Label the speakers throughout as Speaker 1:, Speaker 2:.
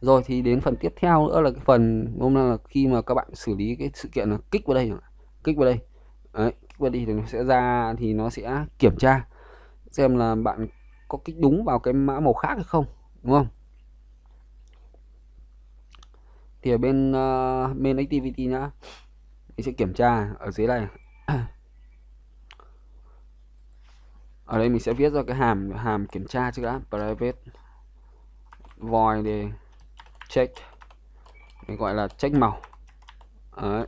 Speaker 1: rồi thì đến phần tiếp theo nữa là cái phần hôm nay là khi mà các bạn xử lý cái sự kiện là kích vào đây kích vào đây Đấy, kích vào đây thì nó sẽ ra thì nó sẽ kiểm tra xem là bạn có kích đúng vào cái mã màu khác hay không đúng không thì ở bên uh, bên activity nhá mình sẽ kiểm tra ở dưới này ở đây mình sẽ viết ra cái hàm hàm kiểm tra chứ đã private void để check mình gọi là check màu Đấy.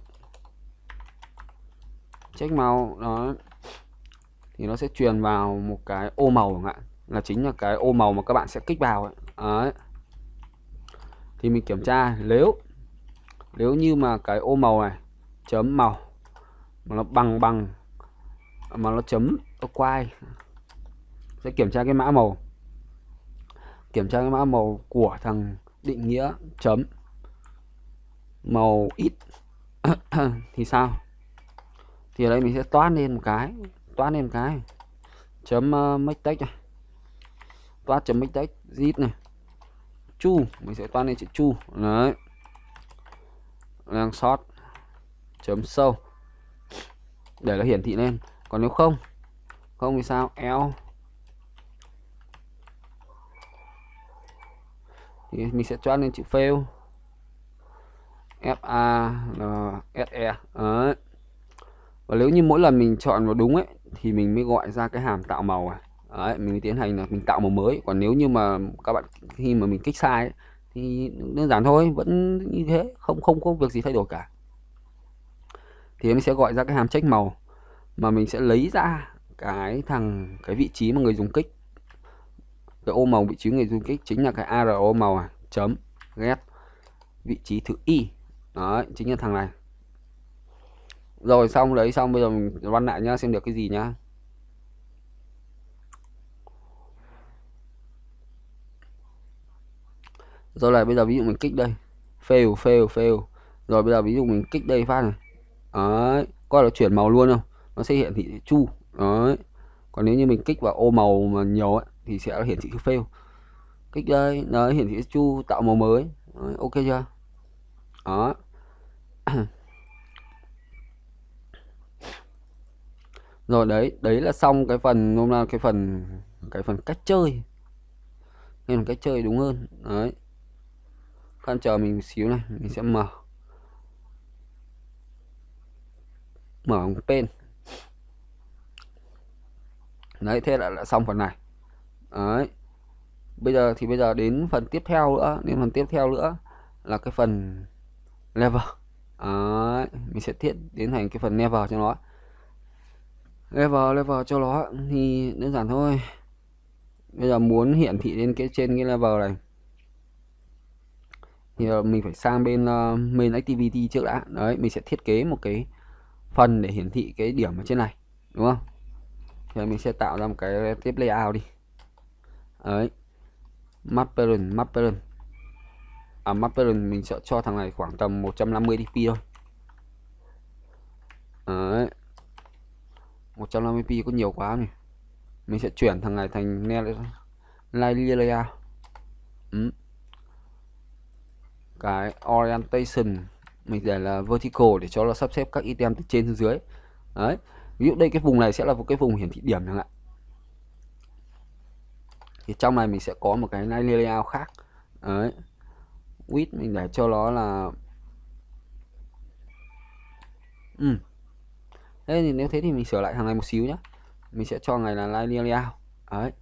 Speaker 1: check màu đó thì nó sẽ truyền vào một cái ô màu ạ là chính là cái ô màu mà các bạn sẽ kích vào ấy. Đấy. thì mình kiểm tra nếu nếu như mà cái ô màu này chấm màu mà nó bằng bằng mà nó chấm quay sẽ kiểm tra cái mã màu kiểm tra cái mã màu của thằng định nghĩa chấm màu ít thì sao thì ở đây mình sẽ toát lên một cái toát lên một cái chấm uh, make text này toát chấm make text zip này chu mình sẽ toát lên chữ chu đấy đang sót chấm sâu để nó hiển thị lên còn nếu không không thì sao l thì mình sẽ chọn lên chữ fail F A L S E đấy. và nếu như mỗi lần mình chọn vào đúng ấy thì mình mới gọi ra cái hàm tạo màu này đấy, mình mới tiến hành là mình tạo màu mới còn nếu như mà các bạn khi mà mình kích sai ấy, thì đơn giản thôi vẫn như thế không không có việc gì thay đổi cả thì em sẽ gọi ra cái hàm check màu mà mình sẽ lấy ra cái thằng cái vị trí mà người dùng kích cái ô màu vị trí người du kích chính là cái ARO màu à, chấm ghép vị trí thứ y đó chính là thằng này rồi xong đấy xong bây giờ mình run lại nhá xem được cái gì nhá rồi lại bây giờ ví dụ mình kích đây fail fail fail rồi bây giờ ví dụ mình kích đây phát này đấy coi là chuyển màu luôn không nó sẽ hiện thị chu đấy còn nếu như mình kích vào ô màu mà nhiều ấy thì sẽ hiển thị chữ fail kích đây nó hiển thị chu tạo màu mới đấy, ok chưa đó rồi đấy đấy là xong cái phần hôm nay cái phần cái phần cách chơi nên cách chơi đúng hơn đấy khoan chờ mình một xíu này mình sẽ mở mở một pen đấy thế là, là xong phần này đấy bây giờ thì bây giờ đến phần tiếp theo nữa đến phần tiếp theo nữa là cái phần level đấy. mình sẽ thiết đến thành cái phần level cho nó level level cho nó thì đơn giản thôi bây giờ muốn hiển thị lên cái trên cái level này thì mình phải sang bên uh, main activity trước đã đấy mình sẽ thiết kế một cái phần để hiển thị cái điểm ở trên này đúng không thì mình sẽ tạo ra một cái tiếp layout đi ấy Maperon Maperon à Maperon mình sẽ cho thằng này khoảng tầm 150 DP thôi đấy 150 p có nhiều quá nhỉ? mình sẽ chuyển thằng này thành Nigeria ừ. cái orientation mình để là vertical để cho nó sắp xếp các item từ trên xuống dưới đấy ví dụ đây cái vùng này sẽ là một cái vùng hiển thị điểm chẳng hạn thì trong này mình sẽ có một cái layout khác đấy width mình để cho nó là ừ. thế thì nếu thế thì mình sửa lại thằng này một xíu nhé mình sẽ cho ngày là layout đấy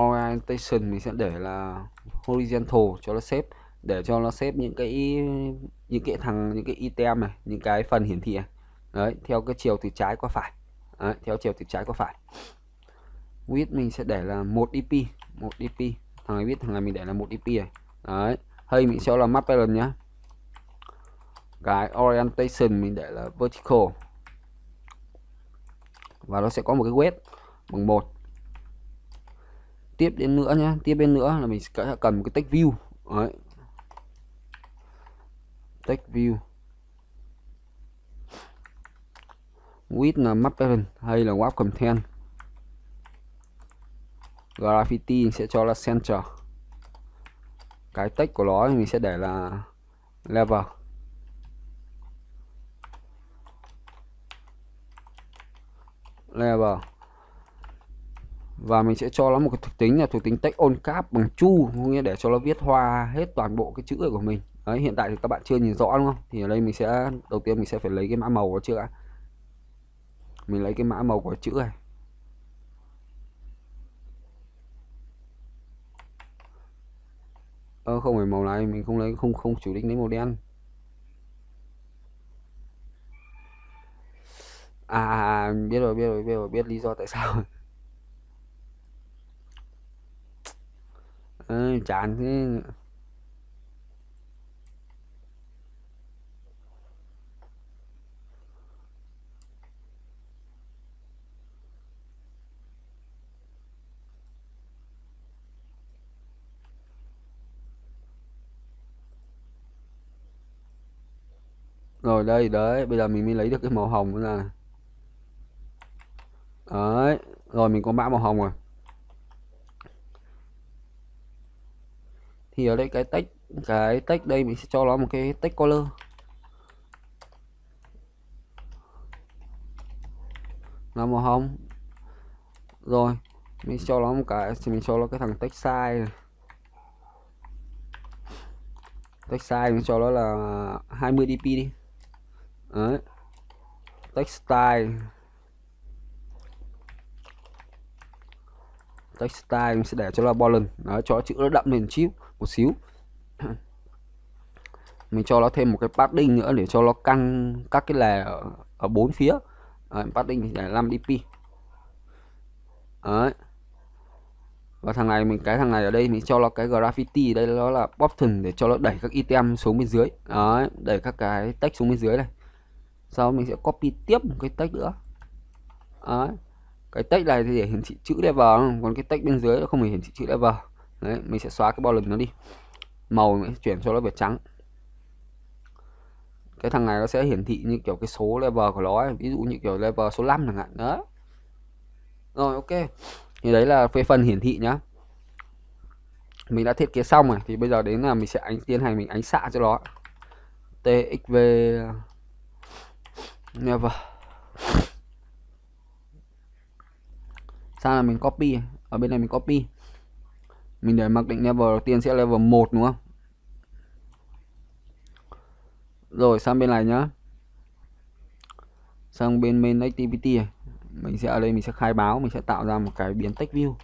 Speaker 1: orientation mình sẽ để là horizontal cho nó xếp để cho nó xếp những cái những cái thằng những cái item này những cái phần hiển thị này đấy theo cái chiều từ trái qua phải đấy, theo chiều từ trái qua phải width mình sẽ để là một ip một ip thằng này biết thằng này mình để là một ip này đấy hay mình sẽ là map pattern nhá cái orientation mình để là vertical và nó sẽ có một cái web bằng một tiếp đến nữa nhá, tiếp bên nữa là mình sẽ cần một cái text view đấy text view Width là map pattern, hay là web content graffiti mình sẽ cho là center cái text của nó thì mình sẽ để là level level và mình sẽ cho nó một cái thuộc tính là thuộc tính text on cap bằng chu nghĩa để cho nó viết hoa hết toàn bộ cái chữ của mình Đấy, hiện tại thì các bạn chưa nhìn rõ đúng không thì ở đây mình sẽ đầu tiên mình sẽ phải lấy cái mã màu của chữ đã. mình lấy cái mã màu của chữ này ờ, không phải màu này mình không lấy không không chủ định lấy màu đen à, à, à biết rồi biết rồi biết rồi biết lý do tại sao ừ, chán thế rồi đây đấy bây giờ mình mới lấy được cái màu hồng nữa này đấy rồi mình có mã màu hồng rồi thì ở đây cái text cái text đây mình sẽ cho nó một cái text color là màu hồng rồi mình cho nó một cái thì mình cho nó cái thằng text size này. text size mình cho nó là 20 dp đi Đấy. textile textile mình sẽ để cho nó bolen đó cho chữ nó đậm lên chíu một xíu mình cho nó thêm một cái padding nữa để cho nó căng các cái lề ở, bốn phía Đấy, padding để 5 dp Đấy. và thằng này mình cái thằng này ở đây mình cho nó cái graffiti đây nó là bottom để cho nó đẩy các item xuống bên dưới Đấy, đẩy các cái text xuống bên dưới này sau mình sẽ copy tiếp một cái text nữa Đấy. cái text này thì để hiển thị chữ level còn cái text bên dưới nó không hề hiển thị chữ level Đấy, mình sẽ xóa cái bao column nó đi màu mình sẽ chuyển cho nó về trắng cái thằng này nó sẽ hiển thị như kiểu cái số level của nó ấy. ví dụ như kiểu level số 5 chẳng hạn đó rồi ok thì đấy là về phần hiển thị nhá mình đã thiết kế xong rồi thì bây giờ đến là mình sẽ ánh tiến hành mình ánh xạ cho nó txv Dạ Never. Vâng. Sao là mình copy? Ở bên này mình copy. Mình để mặc định level đầu tiên sẽ level 1 đúng không? Rồi sang bên này nhá. Sang bên main activity này. Mình sẽ ở đây mình sẽ khai báo, mình sẽ tạo ra một cái biến text view.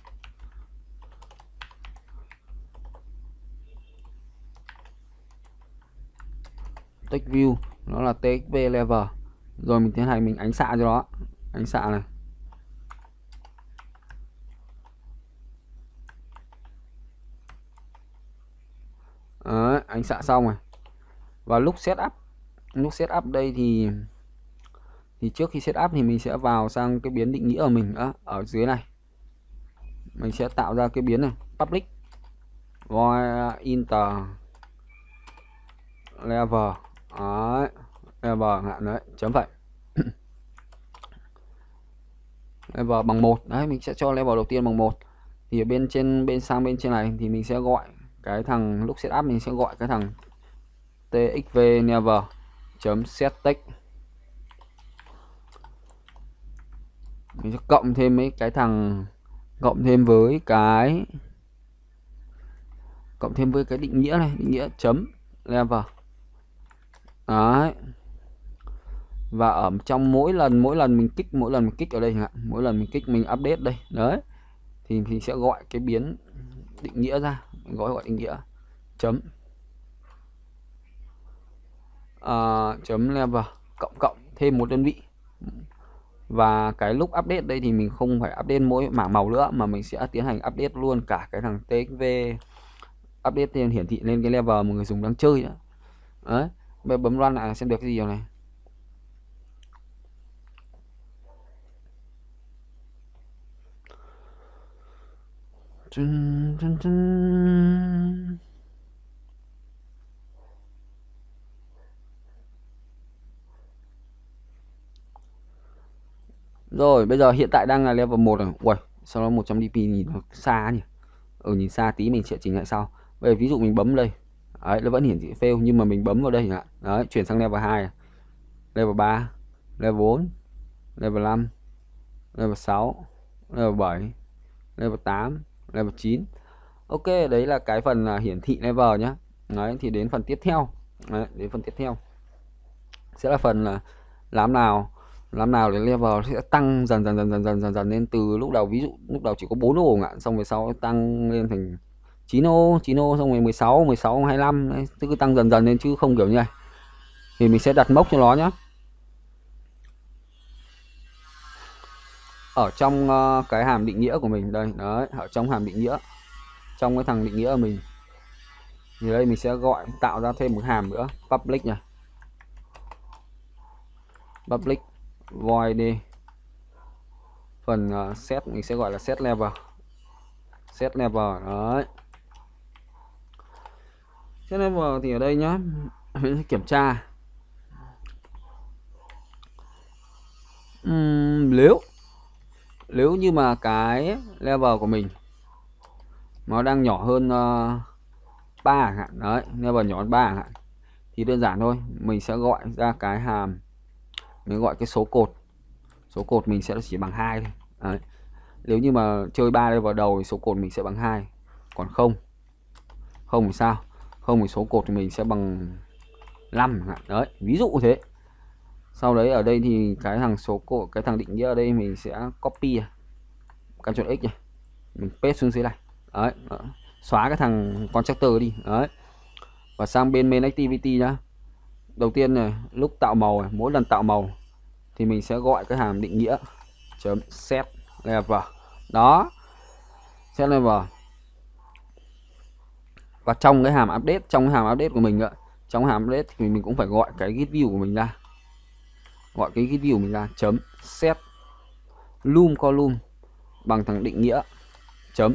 Speaker 1: text view nó là txp level rồi mình tiến hành mình ánh xạ cho nó ánh xạ này Đấy, ánh xạ xong rồi và lúc setup lúc setup đây thì thì trước khi setup thì mình sẽ vào sang cái biến định nghĩa của mình đó ở dưới này mình sẽ tạo ra cái biến này public void inter level Đấy vâng hạn đấy chấm vậy level bằng một đấy mình sẽ cho level đầu tiên bằng một thì ở bên trên bên sang bên trên này thì mình sẽ gọi cái thằng lúc setup mình sẽ gọi cái thằng txv never chấm settech mình sẽ cộng thêm mấy cái thằng cộng thêm với cái cộng thêm với cái định nghĩa này định nghĩa chấm level đấy và ở trong mỗi lần mỗi lần mình kích mỗi lần mình kích ở đây ạ mỗi lần mình kích mình update đây đấy thì mình sẽ gọi cái biến định nghĩa ra mình gọi gọi định nghĩa chấm uh, chấm level cộng cộng thêm một đơn vị và cái lúc update đây thì mình không phải update mỗi mảng màu nữa mà mình sẽ tiến hành update luôn cả cái thằng TXV update lên hiển thị lên cái level mà người dùng đang chơi nữa. đấy bấm loan lại xem được cái gì rồi này Dun, dun, dun. Rồi, bây giờ hiện tại đang là level 1 rồi. ui, sau đó 100 DP nhìn nó xa nhỉ. Ừ, nhìn xa tí mình sẽ chỉnh lại sau. Bây giờ ví dụ mình bấm đây. Đấy, nó vẫn hiển thị fail nhưng mà mình bấm vào đây ạ. Đấy, chuyển sang level 2. Level 3, level 4, level 5, level 6, level 7, level 8, level 9 ok đấy là cái phần là hiển thị level nhé đấy thì đến phần tiếp theo đấy, đến phần tiếp theo sẽ là phần là làm nào làm nào để level sẽ tăng dần dần dần dần dần dần dần lên từ lúc đầu ví dụ lúc đầu chỉ có 4 ô ạ xong rồi sau tăng lên thành 9 ô 9 ô xong rồi 16 16 25 đấy, cứ tăng dần dần lên chứ không kiểu như này thì mình sẽ đặt mốc cho nó nhé ở trong uh, cái hàm định nghĩa của mình đây đấy ở trong hàm định nghĩa trong cái thằng định nghĩa của mình thì đây mình sẽ gọi tạo ra thêm một hàm nữa public này public void đi phần uh, set mình sẽ gọi là set level set level đấy set level thì ở đây nhá mình sẽ kiểm tra uhm, nếu nếu như mà cái level của mình nó đang nhỏ hơn uh, hạn đấy level nhỏ hơn ba hạn thì đơn giản thôi mình sẽ gọi ra cái hàm mình gọi cái số cột số cột mình sẽ chỉ bằng hai thôi nếu như mà chơi ba đây vào đầu thì số cột mình sẽ bằng hai còn không không thì sao không thì số cột thì mình sẽ bằng 5 đấy ví dụ thế sau đấy ở đây thì cái thằng số của cái thằng định nghĩa ở đây mình sẽ copy à. Ctrl X nhỉ mình paste xuống dưới này đấy ờ, xóa cái thằng constructor đi đấy và sang bên main activity nhá đầu tiên này lúc tạo màu này, mỗi lần tạo màu thì mình sẽ gọi cái hàm định nghĩa chấm set level đó set level và trong cái hàm update trong cái hàm update của mình ạ trong hàm update thì mình cũng phải gọi cái git view của mình ra gọi cái cái view mình ra chấm set lum column bằng thằng định nghĩa chấm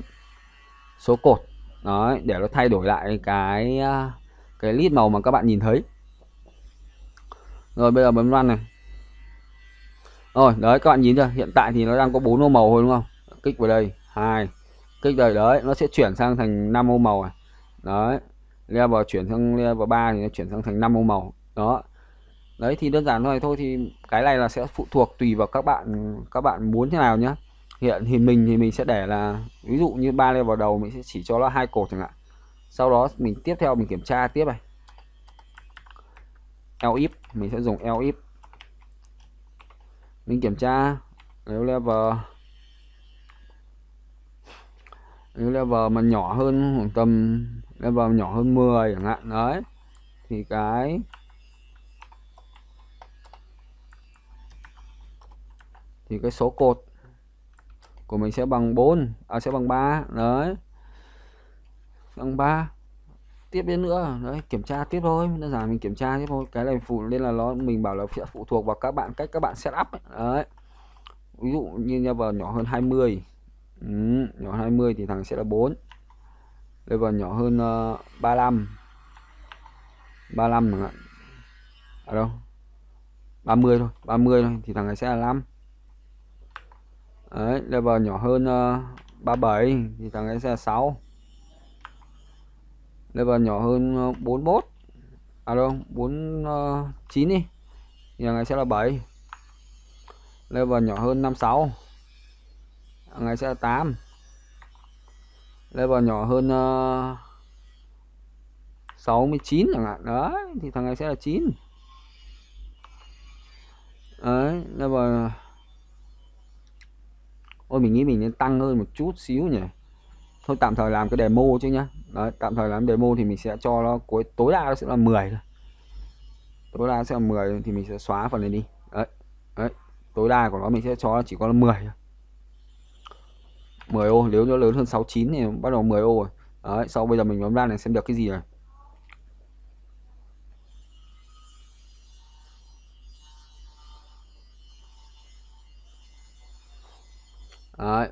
Speaker 1: số cột đấy để nó thay đổi lại cái à, cái list màu mà các bạn nhìn thấy rồi bây giờ bấm run này rồi đấy các bạn nhìn chưa hiện tại thì nó đang có bốn ô màu thôi đúng không kích vào đây hai kích đây đấy nó sẽ chuyển sang thành năm ô màu này đấy vào chuyển sang vào ba thì nó chuyển sang thành năm ô màu đó đấy thì đơn giản thôi thôi thì cái này là sẽ phụ thuộc tùy vào các bạn các bạn muốn thế nào nhá hiện thì mình thì mình sẽ để là ví dụ như ba leo vào đầu mình sẽ chỉ cho nó hai cột chẳng hạn sau đó mình tiếp theo mình kiểm tra tiếp này eo if mình sẽ dùng eo if mình kiểm tra nếu level nếu level mà nhỏ hơn khoảng tầm level nhỏ hơn 10 chẳng hạn đấy thì cái thì cái số cột của mình sẽ bằng 4 à sẽ bằng 3 đấy bằng 3 tiếp đến nữa đấy kiểm tra tiếp thôi đơn giản mình kiểm tra tiếp thôi cái này phụ nên là nó mình bảo là sẽ phụ thuộc vào các bạn cách các bạn setup đấy ví dụ như nhà vào nhỏ hơn 20 ừ, nhỏ 20 thì thằng sẽ là 4 vào nhỏ hơn uh, 35 35 chẳng hạn à đâu 30 thôi 30 thôi thì thằng này sẽ là 5 đấy level nhỏ hơn uh, ờ, 37 thì thằng ấy sẽ 6 level nhỏ hơn uh, ờ, 41 à đâu 49 ờ, đi thì thằng ấy sẽ là 7 level nhỏ hơn 56 thằng ấy sẽ là 8 level nhỏ hơn uh, 69 chẳng hạn đấy thì thằng này sẽ là 9 đấy level ôi mình nghĩ mình nên tăng hơn một chút xíu nhỉ thôi tạm thời làm cái demo chứ nhá Đấy, tạm thời làm demo thì mình sẽ cho nó cuối tối đa nó sẽ là 10 thôi tối đa sẽ là 10 thì mình sẽ xóa phần này đi đấy, đấy tối đa của nó mình sẽ cho nó chỉ có là 10 thôi 10 ô nếu nó lớn hơn 69 thì bắt đầu 10 ô rồi đấy, sau bây giờ mình bấm ra này xem được cái gì rồi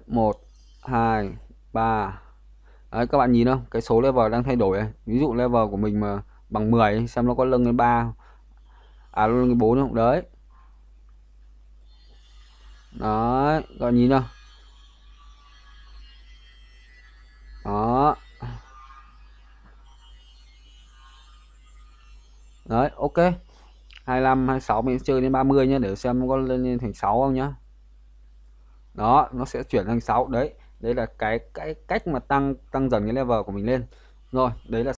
Speaker 1: 1 2 3 Đấy, các bạn nhìn không cái số level đang thay đổi này. ví dụ level của mình mà bằng 10 xem nó có lưng đến 3 à lưng đến 4 không đấy đó các bạn nhìn không đó đấy ok 25 26 mình chơi đến 30 nhé để xem có lên thành 6 không nhá đó nó sẽ chuyển thành 6 đấy đấy là cái cái cách mà tăng tăng dần cái level của mình lên rồi đấy là